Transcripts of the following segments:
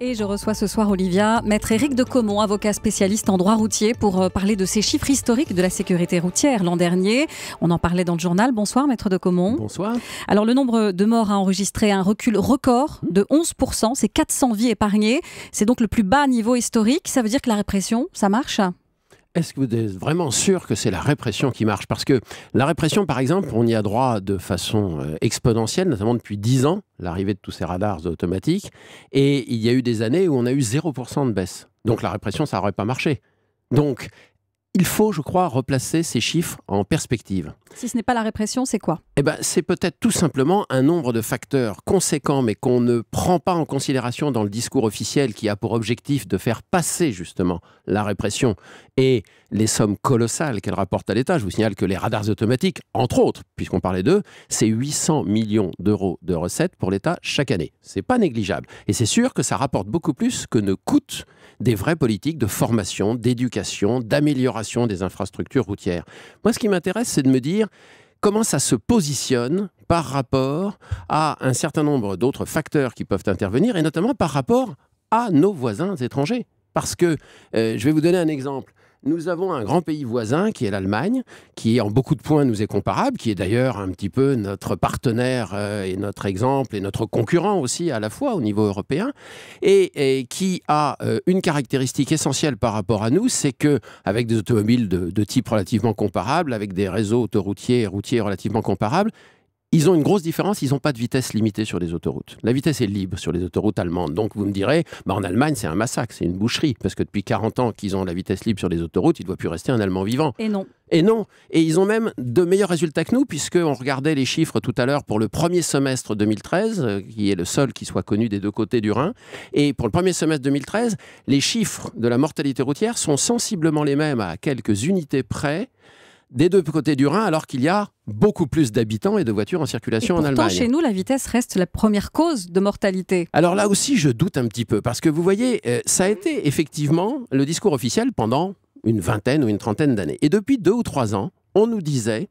Et je reçois ce soir, Olivia, maître Éric de Comont, avocat spécialiste en droit routier, pour euh, parler de ces chiffres historiques de la sécurité routière l'an dernier. On en parlait dans le journal. Bonsoir, maître de Comont. Bonsoir. Alors, le nombre de morts a enregistré un recul record de 11%. C'est 400 vies épargnées. C'est donc le plus bas niveau historique. Ça veut dire que la répression, ça marche est-ce que vous êtes vraiment sûr que c'est la répression qui marche Parce que la répression, par exemple, on y a droit de façon euh, exponentielle, notamment depuis 10 ans, l'arrivée de tous ces radars automatiques. Et il y a eu des années où on a eu 0% de baisse. Donc la répression, ça n'aurait pas marché. Donc, il faut, je crois, replacer ces chiffres en perspective. Si ce n'est pas la répression, c'est quoi Eh ben, c'est peut-être tout simplement un nombre de facteurs conséquents, mais qu'on ne prend pas en considération dans le discours officiel, qui a pour objectif de faire passer justement la répression et les sommes colossales qu'elle rapporte à l'État. Je vous signale que les radars automatiques, entre autres, puisqu'on parlait d'eux, c'est 800 millions d'euros de recettes pour l'État chaque année. C'est pas négligeable. Et c'est sûr que ça rapporte beaucoup plus que ne coûtent des vraies politiques de formation, d'éducation, d'amélioration des infrastructures routières. Moi, ce qui m'intéresse, c'est de me dire comment ça se positionne par rapport à un certain nombre d'autres facteurs qui peuvent intervenir, et notamment par rapport à nos voisins étrangers. Parce que, euh, je vais vous donner un exemple, nous avons un grand pays voisin qui est l'Allemagne, qui en beaucoup de points nous est comparable, qui est d'ailleurs un petit peu notre partenaire euh, et notre exemple et notre concurrent aussi à la fois au niveau européen, et, qui a euh, une caractéristique essentielle par rapport à nous, c'est que avec des automobiles de, de type relativement comparable, avec des réseaux autoroutiers et routiers relativement comparables, ils ont une grosse différence, ils n'ont pas de vitesse limitée sur les autoroutes. La vitesse est libre sur les autoroutes allemandes. Donc vous me direz, bah, en Allemagne, c'est un massacre, c'est une boucherie. Parce que depuis 40 ans qu'ils ont la vitesse libre sur les autoroutes, il ne doit plus rester un Allemand vivant. Et non. Et non. Et ils ont même de meilleurs résultats que nous, puisque on regardait les chiffres tout à l'heure pour le premier semestre 2013, euh, qui est le seul qui soit connu des deux côtés du Rhin. Et pour le premier semestre 2013, les chiffres de la mortalité routière sont sensiblement les mêmes à quelques unités près des deux côtés du Rhin, alors qu'il y a beaucoup plus d'habitants et de voitures en circulation en Allemagne. chez nous, la vitesse reste la première cause de mortalité. Alors là aussi, je doute un petit peu, parce que vous voyez, euh, ça a été effectivement le discours officiel pendant une vingtaine ou une trentaine d'années. Et depuis deux ou trois ans, on nous disait,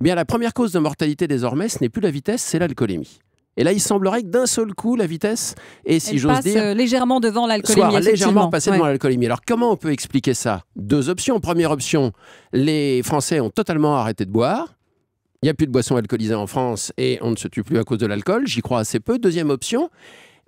eh bien la première cause de mortalité désormais, ce n'est plus la vitesse, c'est l'alcoolémie. Et là, il semblerait que d'un seul coup, la vitesse Et si j'ose dire, euh, légèrement devant l'alcoolémie. Soit légèrement passé devant l'alcoolémie. Alors, comment on peut expliquer ça Deux options. Première option, les Français ont totalement arrêté de boire. Il n'y a plus de boissons alcoolisées en France et on ne se tue plus à cause de l'alcool. J'y crois assez peu. Deuxième option,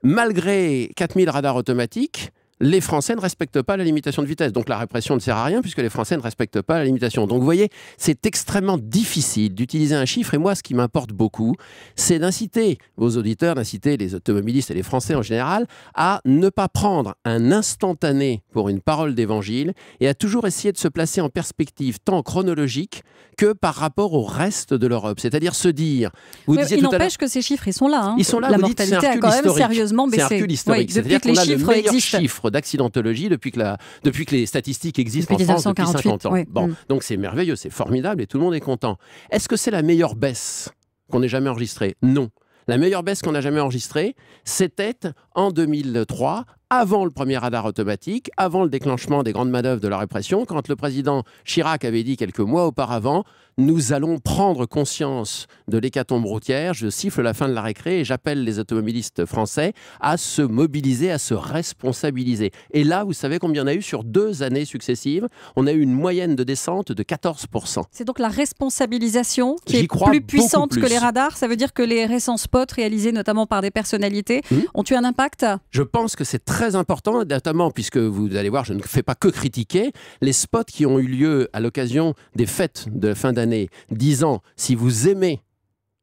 malgré 4000 radars automatiques, les Français ne respectent pas la limitation de vitesse. Donc la répression ne sert à rien puisque les Français ne respectent pas la limitation. Donc vous voyez, c'est extrêmement difficile d'utiliser un chiffre. Et moi, ce qui m'importe beaucoup, c'est d'inciter vos auditeurs, d'inciter les automobilistes et les Français en général à ne pas prendre un instantané pour une parole d'évangile et à toujours essayer de se placer en perspective tant chronologique que par rapport au reste de l'Europe. C'est-à-dire se dire. Vous disiez, il n'empêche que ces chiffres, ils sont là. Hein. Ils sont là. La mortalité a quand même sérieusement baissé. C'est un historique. depuis que les chiffres existent d'accidentologie depuis, que la, depuis que les statistiques existent en France ans. Mm. Donc c'est merveilleux, c'est formidable et tout le monde est content. Est-ce que c'est la meilleure baisse qu'on ait jamais enregistrée Non. La meilleure baisse qu'on a jamais enregistrée, c'était en 2003, avant le premier radar automatique, avant le déclenchement des grandes manœuvres de la répression, quand le président Chirac avait dit quelques mois auparavant Nous allons prendre conscience de l'hécatombe routière, je siffle la fin de la récré et j'appelle les automobilistes français à se mobiliser, à se responsabiliser. Et là, vous savez combien on a eu sur deux années successives On a eu une moyenne de descente de 14%. C'est donc la responsabilisation qui est plus puissante que les radars. Ça veut dire que les récents spots réalisés notamment par des personnalités mmh. ont eu un impact je pense que c'est très important, notamment puisque vous allez voir, je ne fais pas que critiquer les spots qui ont eu lieu à l'occasion des fêtes de fin d'année, disant si vous aimez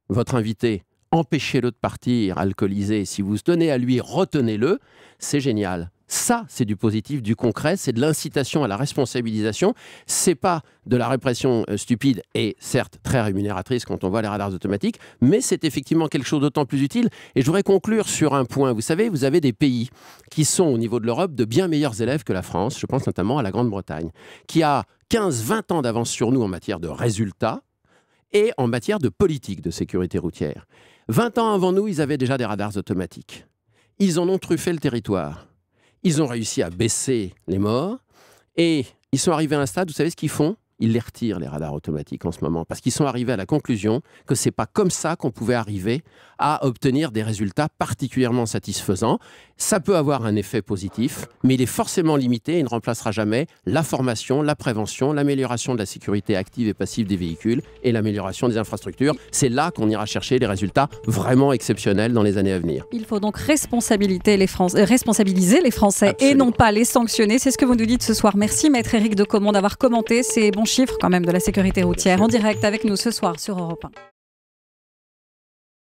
votre invité, empêchez-le de partir alcoolisé, si vous tenez à lui, retenez-le, c'est génial. Ça, c'est du positif, du concret, c'est de l'incitation à la responsabilisation. C'est pas de la répression euh, stupide et certes très rémunératrice quand on voit les radars automatiques, mais c'est effectivement quelque chose d'autant plus utile. Et je voudrais conclure sur un point. Vous savez, vous avez des pays qui sont au niveau de l'Europe de bien meilleurs élèves que la France. Je pense notamment à la Grande-Bretagne, qui a 15-20 ans d'avance sur nous en matière de résultats et en matière de politique de sécurité routière. 20 ans avant nous, ils avaient déjà des radars automatiques. Ils en ont truffé le territoire ils ont réussi à baisser les morts et ils sont arrivés à un stade, vous savez ce qu'ils font ils les retirent, les radars automatiques, en ce moment, parce qu'ils sont arrivés à la conclusion que c'est pas comme ça qu'on pouvait arriver à obtenir des résultats particulièrement satisfaisants. Ça peut avoir un effet positif, mais il est forcément limité et ne remplacera jamais la formation, la prévention, l'amélioration de la sécurité active et passive des véhicules et l'amélioration des infrastructures. C'est là qu'on ira chercher des résultats vraiment exceptionnels dans les années à venir. Il faut donc responsabiliser les, Français, euh, responsabiliser les Français et non pas les sanctionner. C'est ce que vous nous dites ce soir. Merci, maître Eric de Comont, d'avoir commenté ces bons chiffres quand même de la sécurité routière en direct avec nous ce soir sur Europe